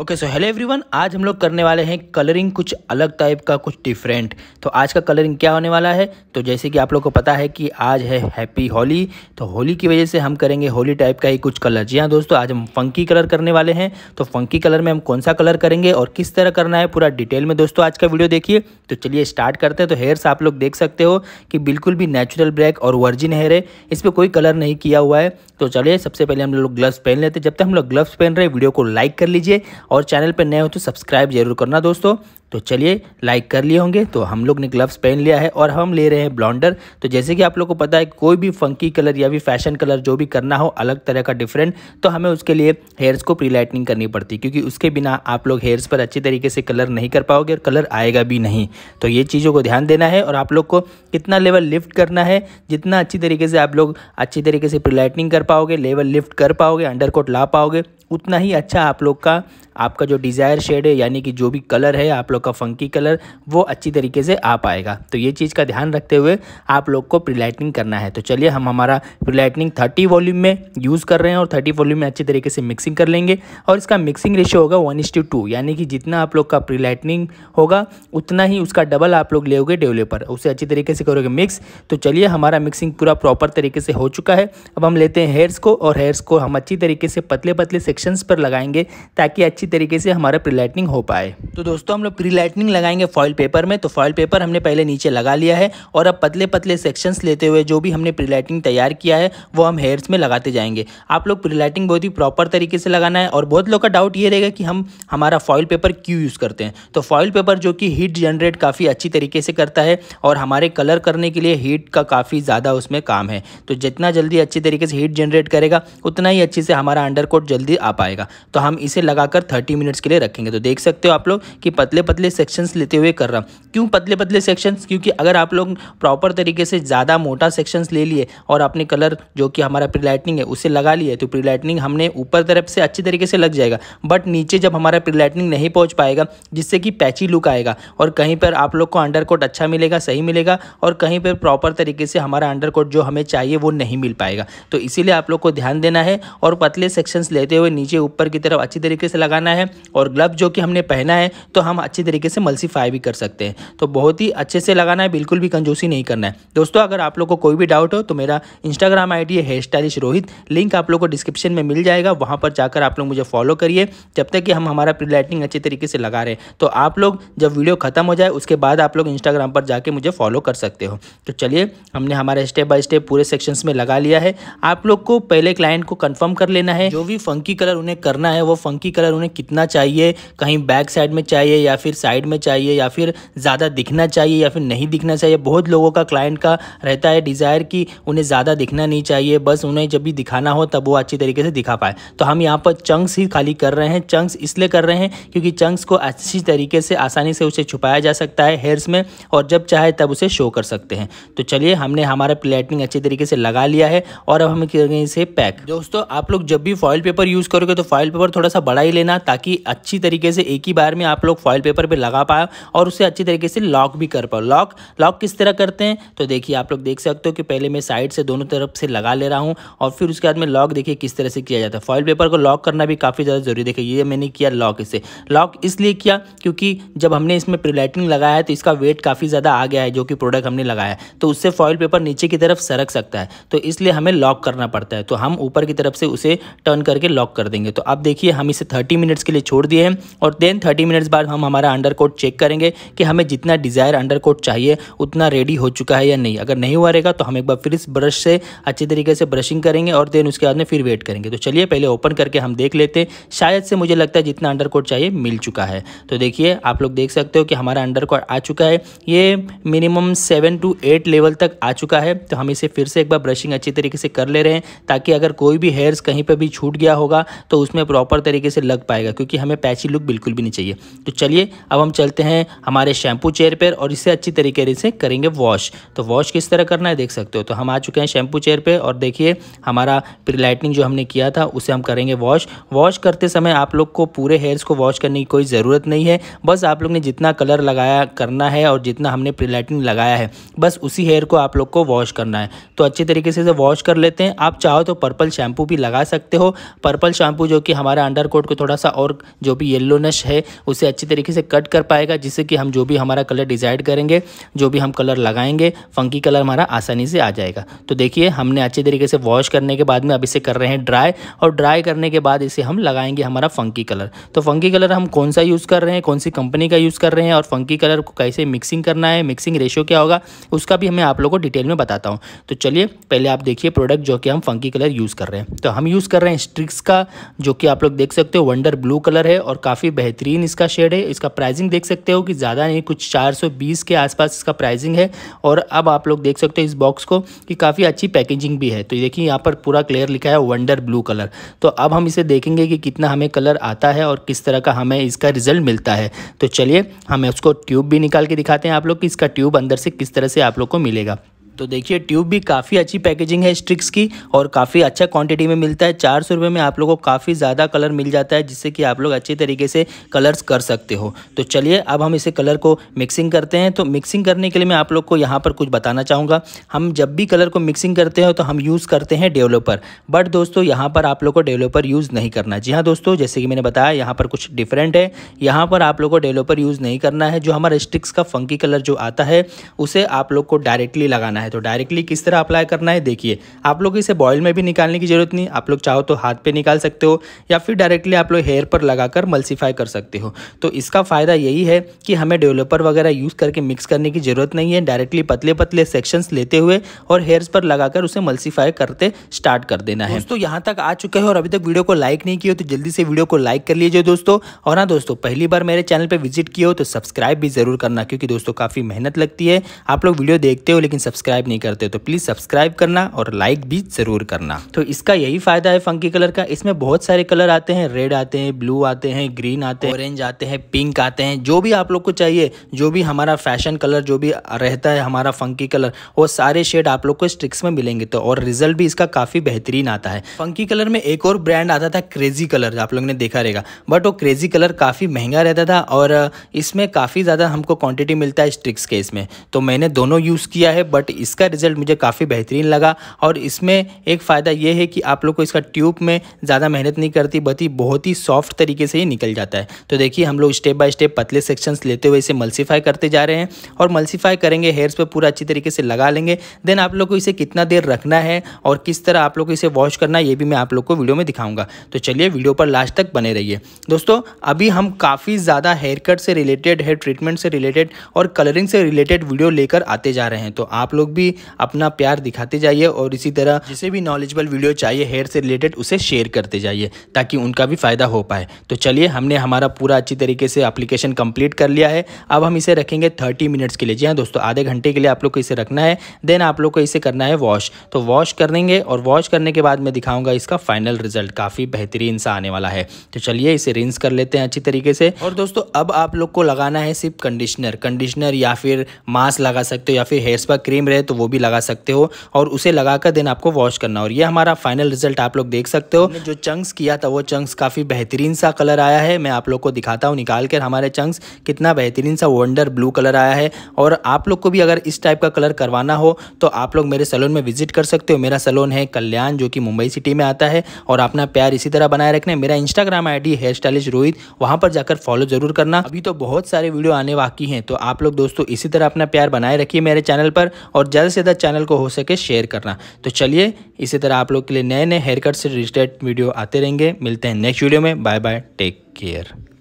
okay so hello everyone आज हम लोग करने वाले हैं कलरिंग कुछ अलग टाइप का कुछ डिफरेंट तो आज का कलरिंग क्या होने वाला है तो जैसे कि आप लोग को पता है कि आज है हैप्पी होली तो होली की वजह से हम करेंगे होली टाइप का ही कुछ कलर जी हाँ दोस्तों आज हम फंकी कलर करने वाले हैं तो फंकी कलर में हम कौन सा कलर करेंगे और किस तरह करना है पूरा डिटेल में दोस्तों आज का वीडियो देखिए तो चलिए स्टार्ट करते हैं तो हेयर्स आप लोग देख सकते हो कि बिल्कुल भी नेचुरल ब्लैक और वर्जिन हेयर है इस पर कोई कलर नहीं किया हुआ है तो चलिए सबसे पहले हम लोग ग्लव्स पहन लेते जब तक हम लोग ग्लव्स पहन रहे वीडियो को लाइक कर लीजिए और चैनल पर नए हो तो सब्सक्राइब जरूर करना दोस्तों तो चलिए लाइक कर लिए होंगे तो हम लोग ने ग्लव्स पहन लिया है और हम ले रहे हैं ब्लॉन्डर तो जैसे कि आप लोग को पता है कोई भी फंकी कलर या भी फैशन कलर जो भी करना हो अलग तरह का डिफरेंट तो हमें उसके लिए हेयर्स को प्री लाइटनिंग करनी पड़ती है क्योंकि उसके बिना आप लोग हेयर्स पर अच्छे तरीके से कलर नहीं कर पाओगे और कलर आएगा भी नहीं तो ये चीज़ों को ध्यान देना है और आप लोग को कितना लेवल लिफ्ट करना है जितना अच्छी तरीके से आप लोग अच्छी तरीके से प्री लाइटनिंग कर पाओगे लेवल लिफ्ट कर पाओगे अंडर कोट ला पाओगे उतना ही अच्छा आप लोग का आपका जो डिज़ायर शेड है यानी कि जो भी कलर है आप लोग का फंकी कलर वो अच्छी तरीके से आ पाएगा तो ये चीज़ का ध्यान रखते हुए आप लोग को प्रीलाइटनिंग करना है तो चलिए हम हमारा प्रीलाइटनिंग थर्टी वॉल्यूम में यूज़ कर रहे हैं और थर्टी वॉल्यूम में अच्छी तरीके से मिक्सिंग कर लेंगे और इसका मिक्सिंग रेशियो होगा वन टू यानी कि जितना आप लोग का प्रीलाइटनिंग होगा उतना ही उसका डबल आप लोग लेगे डेवलपर उसे अच्छी तरीके से करोगे मिक्स तो चलिए हमारा मिक्सिंग पूरा प्रॉपर तरीके से हो चुका है अब हम लेते हैं हेयर्स को और हेयर्स को हम अच्छी तरीके से पतले पतले सेक्शंस पर लगाएंगे ताकि अच्छी अच्छी तरीके से हमारा प्री लाइटनिंग हो पाए तो दोस्तों हम लोग प्री लाइटनिंग लगाएंगे फॉइल पेपर में तो फॉइल पेपर हमने पहले नीचे लगा लिया है और अब पतले पतले सेक्शंस लेते हुए जो भी हमने प्री तैयार किया है वो हम हेयर्स में लगाते जाएंगे आप लोग प्री बहुत ही प्रॉपर तरीके से लगाना है और बहुत लोग का डाउट ये रहेगा कि हम हमारा फॉइल पेपर क्यों यूज़ करते हैं तो फॉइल पेपर जो कि हीट जनरेट काफ़ी अच्छी तरीके से करता है और हमारे कलर करने के लिए हीट का काफ़ी ज़्यादा उसमें काम है तो जितना जल्दी अच्छी तरीके से हीट जनरेट करेगा उतना ही अच्छे से हमारा अंडर कोट जल्दी आ पाएगा तो हम इसे लगाकर थर्टी मिनट्स के लिए रखेंगे तो देख सकते हो आप लोग कि पतले पतले सेक्शंस लेते हुए कर रहा हूँ क्यों पतले पतले सेक्शंस क्योंकि अगर आप लोग प्रॉपर तरीके से ज़्यादा मोटा सेक्शंस ले लिए और अपने कलर जो कि हमारा प्री लाइटनिंग है उसे लगा लिए तो प्री लाइटनिंग हमने ऊपर तरफ से अच्छी तरीके से लग जाएगा बट नीचे जब हमारा प्री लाइटनिंग नहीं पहुँच पाएगा जिससे कि पैची लुक आएगा और कहीं पर आप लोग को अंडर कोट अच्छा मिलेगा सही मिलेगा और कहीं पर प्रॉपर तरीके से हमारा अंडर कोट जो हमें चाहिए वो नहीं मिल पाएगा तो इसीलिए आप लोग को ध्यान देना है और पतले सेक्शंस लेते हुए नीचे ऊपर की तरफ अच्छी तरीके से लगाना लगाना है और ग्लव जो कि हमने पहना है तो हम अच्छी तरीके से मल्सीफाई भी कर सकते हैं तो बहुत ही अच्छे से लगाना है बिल्कुल भी कंजूसी नहीं करना है दोस्तों अगर आप लोग को कोई भी डाउट हो तो मेरा इंस्टाग्राम आई डी है हेयर स्टाइलिश रोहित लिंक आप लोग को डिस्क्रिप्शन में मिल जाएगा वहाँ पर जाकर आप लोग मुझे फॉलो करिए जब तक कि हम हमारा प्री लाइटिंग अच्छे तरीके से लगा रहे तो आप लोग जब वीडियो खत्म हो जाए उसके बाद आप लोग इंस्टाग्राम पर जाके मुझे फॉलो कर सकते हो तो चलिए हमने हमारा स्टेप बाय स्टेप पूरे सेक्शंस में लगा लिया है आप लोग को पहले क्लाइंट को कंफर्म कर लेना है जो भी फंकी कलर उन्हें करना है वो फंकी कलर उन्हें कितना चाहिए कहीं बैक साइड में चाहिए या फिर साइड में चाहिए या फिर ज़्यादा दिखना चाहिए या फिर नहीं दिखना चाहिए बहुत लोगों का क्लाइंट का रहता है डिज़ायर कि उन्हें ज़्यादा दिखना नहीं चाहिए बस उन्हें जब भी दिखाना हो तब वो अच्छी तरीके से दिखा पाए तो हम यहाँ पर चंक्स ही खाली कर रहे हैं चंक्स इसलिए कर रहे हैं क्योंकि चंक्स को अच्छी तरीके से आसानी से उसे छुपाया जा सकता है हेयर्स में और जब चाहे तब उसे शो कर सकते हैं तो चलिए हमने हमारा प्लेटनिंग अच्छी तरीके से लगा लिया है और अब हम करेंगे इसे पैक दोस्तों आप लोग जब भी फॉइल पेपर यूज़ करोगे तो फॉइल पेपर थोड़ा सा बड़ा ही लेना ताकि अच्छी तरीके से एक ही बार में आप लोग फॉइल पेपर पे लगा पाए और उसे अच्छी तरीके से लॉक भी कर पाओ लॉक लॉक किस तरह करते हैं तो देखिए आप लोग देख सकते हो कि पहले मैं साइड से दोनों तरफ से लगा ले रहा हूँ और फिर उसके बाद में लॉक देखिए किस तरह से किया जाता है फॉइल पेपर को लॉक करना भी काफ़ी ज़्यादा जरूरी देखिए ये मैंने किया लॉक इसे लॉक इसलिए किया क्योंकि जब हमने इसमें प्रिलाइटिंग लगाया है तो इसका वेट काफ़ी ज़्यादा आ गया है जो कि प्रोडक्ट हमने लगाया है तो उससे फॉइल पेपर नीचे की तरफ सरक सकता है तो इसलिए हमें लॉक करना पड़ता है तो हम ऊपर की तरफ से उसे टर्न करके लॉक कर देंगे तो अब देखिए हम इसे थर्टी मिनट मिनट्स के लिए छोड़ दिए हैं और देन थर्टी मिनट्स बाद हम हमारा अंडर कोट चेक करेंगे कि हमें जितना डिज़ायर अंडर कोट चाहिए उतना रेडी हो चुका है या नहीं अगर नहीं हुआ रहेगा तो हम एक बार फिर इस ब्रश से अच्छे तरीके से ब्रशिंग करेंगे और देन उसके बाद में फिर वेट करेंगे तो चलिए पहले ओपन करके हम देख लेते हैं शायद से मुझे लगता है जितना अंडर कोट चाहिए मिल चुका है तो देखिए आप लोग देख सकते हो कि हमारा अंडर कोट आ चुका है ये minimum seven to eight level तक आ चुका है तो हम इसे फिर से एक बार ब्रशिंग अच्छी तरीके से कर ले रहे हैं ताकि अगर कोई भी हेयर्स कहीं पर भी छूट गया होगा तो उसमें प्रॉपर तरीके से लग पाएगा आएगा क्योंकि हमें पैची लुक बिल्कुल भी नहीं चाहिए तो चलिए अब हम चलते हैं हमारे शैम्पू चेयर पर और इसे अच्छी तरीके से करेंगे वॉश तो वॉश किस तरह करना है देख सकते हो तो हम आ चुके हैं शैम्पू चेयर पर और देखिए हमारा प्रीलाइटनिंग जो हमने किया था उसे हम करेंगे वॉश वॉश करते समय आप लोग को पूरे हेयर्स को वॉश करने की कोई ज़रूरत नहीं है बस आप लोग ने जितना कलर लगाया करना है और जितना हमने प्रीलाइटनिंग लगाया है बस उसी हेयर को आप लोग को वॉश करना है तो अच्छे तरीके से वॉश कर लेते हैं आप चाहो तो पर्पल शैम्पू भी लगा सकते हो पर्पल शैम्पू जो कि हमारे अंडर कोट को थोड़ा सा और जो भी येल्लोनेश है उसे अच्छी तरीके से कट कर पाएगा जिससे कि हम जो भी हमारा कलर डिसाइड करेंगे जो भी हम कलर लगाएंगे फंकी कलर हमारा आसानी से आ जाएगा तो देखिए हमने अच्छी तरीके से वॉश करने के बाद में अब इसे कर रहे हैं ड्राई और ड्राई करने के बाद इसे हम लगाएंगे हमारा फंकी कलर तो फंकी कलर हम कौन सा यूज़ कर रहे हैं कौन सी कंपनी का यूज़ कर रहे हैं और फंकी कलर को कैसे मिक्सिंग करना है मिक्सिंग रेशियो क्या होगा उसका भी मैं आप लोगों को डिटेल में बताता हूँ तो चलिए पहले आप देखिए प्रोडक्ट जो कि हम फंकी कलर यूज़ कर रहे हैं तो हम यूज़ कर रहे हैं स्ट्रिक्स का जो कि आप लोग देख सकते हो वंडर अंदर ब्लू कलर है और काफ़ी बेहतरीन इसका शेड है इसका प्राइसिंग देख सकते हो कि ज़्यादा नहीं कुछ 420 के आसपास इसका प्राइसिंग है और अब आप लोग देख सकते हो इस बॉक्स को कि काफ़ी अच्छी पैकेजिंग भी है तो देखिए यहाँ पर पूरा क्लियर लिखा है वंडर ब्लू कलर तो अब हम इसे देखेंगे कि कितना हमें कलर आता है और किस तरह का हमें इसका रिजल्ट मिलता है तो चलिए हमें उसको ट्यूब भी निकाल के दिखाते हैं आप लोग कि इसका ट्यूब अंदर से किस तरह से आप लोग को मिलेगा तो देखिए ट्यूब भी काफ़ी अच्छी पैकेजिंग है स्ट्रिक्स की और काफ़ी अच्छा क्वांटिटी में मिलता है चार सौ रुपये में आप लोगों को काफ़ी ज़्यादा कलर मिल जाता है जिससे कि आप लोग अच्छे तरीके से कलर्स कर सकते हो तो चलिए अब हम इसे कलर को मिक्सिंग करते हैं तो मिक्सिंग करने के लिए मैं आप लोग को यहाँ पर कुछ बताना चाहूँगा हम जब भी कलर को मिक्सिंग करते हैं तो हम यूज़ करते हैं डेवलपर बट दोस्तों यहाँ पर आप लोग को डेवलपर यूज़ नहीं करना जी हाँ दोस्तों जैसे कि मैंने बताया यहाँ पर कुछ डिफरेंट है यहाँ पर आप लोग को डेवलपर यूज़ नहीं करना है जो हमारा स्ट्रिक्स का फंकी कलर जो आता है उसे आप लोग को डायरेक्टली लगाना है तो डायरेक्टली किस तरह अप्लाई करना है देखिए आप लोग इसे बॉयल में भी निकालने की ज़रूरत नहीं आप लोग चाहो तो हाथ पे निकाल सकते हो या फिर डायरेक्टली आप लोग हेयर पर लगाकर मल्सीफाई कर सकते हो तो इसका फ़ायदा यही है कि हमें डेवलपर वगैरह यूज़ करके मिक्स करने की ज़रूरत नहीं है डायरेक्टली पतले पतले सेक्शंस लेते हुए और हेयर्स पर लगाकर उसे मल्सीफाई करते स्टार्ट कर देना है दोस्तों यहाँ तक आ चुके हैं और अभी तक वीडियो को लाइक नहीं किया तो जल्दी से वीडियो को लाइक कर लीजिए दोस्तों और ना हाँ दोस्तों पहली बार मेरे चैनल पर विजिट किया हो तो सब्सक्राइब भी ज़रूर करना क्योंकि दोस्तों काफ़ी मेहनत लगती है आप लोग वीडियो देखते हो लेकिन सब्सक्राइब सब्सक्राइब नहीं करते तो प्लीज़ सब्सक्राइब करना और लाइक भी ज़रूर करना तो इसका यही फ़ायदा है फंकी कलर का इसमें बहुत सारे कलर आते हैं रेड आते हैं ब्लू आते हैं ग्रीन आते हैं ऑरेंज आते हैं पिंक आते हैं जो भी आप लोग को चाहिए जो भी हमारा फैशन कलर जो भी रहता है हमारा फंकी कलर वो सारे शेड आप लोग को स्ट्रिक्स में मिलेंगे तो और रिजल्ट भी इसका काफ़ी बेहतरीन आता है फंकी कलर में एक और ब्रांड आता था क्रेजी कलर आप लोग ने देखा रहेगा बट वो क्रेजी कलर काफ़ी महंगा रहता था और इसमें काफ़ी ज़्यादा हमको क्वांटिटी मिलता है स्ट्रिक्स के इसमें तो मैंने दोनों यूज़ किया है बट इसका रिज़ल्ट मुझे काफ़ी बेहतरीन लगा और इसमें एक फ़ायदा ये है कि आप लोग को इसका ट्यूब में ज़्यादा मेहनत नहीं करती बल्कि बहुत ही सॉफ्ट तरीके से ही निकल जाता है तो देखिए हम लोग स्टेप बाय स्टेप पतले सेक्शंस लेते हुए इसे मल्सीफाई करते जा रहे हैं और मल्सीफाई करेंगे हेयर्स पर पूरा अच्छी तरीके से लगा लेंगे देन आप लोग को इसे कितना देर रखना है और किस तरह आप लोग को इसे वॉश करना है ये भी मैं आप लोग को वीडियो में दिखाऊंगा तो चलिए वीडियो पर लास्ट तक बने रहिए दोस्तों अभी हम काफ़ी ज़्यादा हेयर कट से रिलेटेड हेयर ट्रीटमेंट से रिलेटेड और कलरिंग से रिलेटेड वीडियो लेकर आते जा रहे हैं तो आप लोग भी अपना प्यार दिखाते जाइए और इसी तरह जिसे भी नॉलेजबल वीडियो चाहिए हेयर से रिलेटेड उसे शेयर करते जाइए ताकि उनका भी फ़ायदा हो पाए तो चलिए हमने हमारा पूरा अच्छी तरीके से अप्लीकेशन कंप्लीट कर लिया है अब हम इसे रखेंगे थर्टी मिनट्स के लिए जी हाँ दोस्तों आधे घंटे के लिए आप लोग को इसे रखना है देन आप लोग को इसे करना है वॉश तो वॉश कर देंगे और वॉश करने के बाद मैं दिखाऊंगा इसका फाइनल रिजल्ट काफ़ी बेहतरीन सा आने वाला है तो चलिए इसे रिंस कर लेते हैं अच्छी तरीके से और दोस्तों अब आप लोग को लगाना है सिर्फ कंडीशनर कंडीशनर या फिर मास्क लगा सकते हो या फिर हेयर स्पा क्रीम रह है तो वो भी लगा सकते हो और उसे लगाकर देन आपको वॉश करना और ये हमारा फाइनल रिजल्ट आप लोग देख सकते हो जो चंक्स किया था वो चंक्स काफ़ी बेहतरीन सा कलर आया है मैं आप लोग को दिखाता हूँ निकाल कर हमारे चंक्स कितना बेहतरीन सा वंडर ब्लू कलर आया है और आप लोग को भी अगर इस टाइप का कलर करवाना हो तो आप लोग मेरे सैलून में विजिट कर सकते हो मेरा सैलून है कल्याण जो कि मुंबई सिटी में आता है और अपना प्यार इसी तरह बनाए रखना मेरा Instagram ID hair stylish Rohit वहाँ पर जाकर फॉलो जरूर करना अभी तो बहुत सारे वीडियो आने बाकी हैं तो आप लोग दोस्तों इसी तरह अपना प्यार बनाए रखिए मेरे चैनल पर और ज़्यादा से ज़्यादा चैनल को हो सके शेयर करना तो चलिए इसी तरह आप लोग के लिए नए नए हेयर कट से रिलेटेड वीडियो आते रहेंगे मिलते हैं नेक्स्ट वीडियो में बाय बाय टेक केयर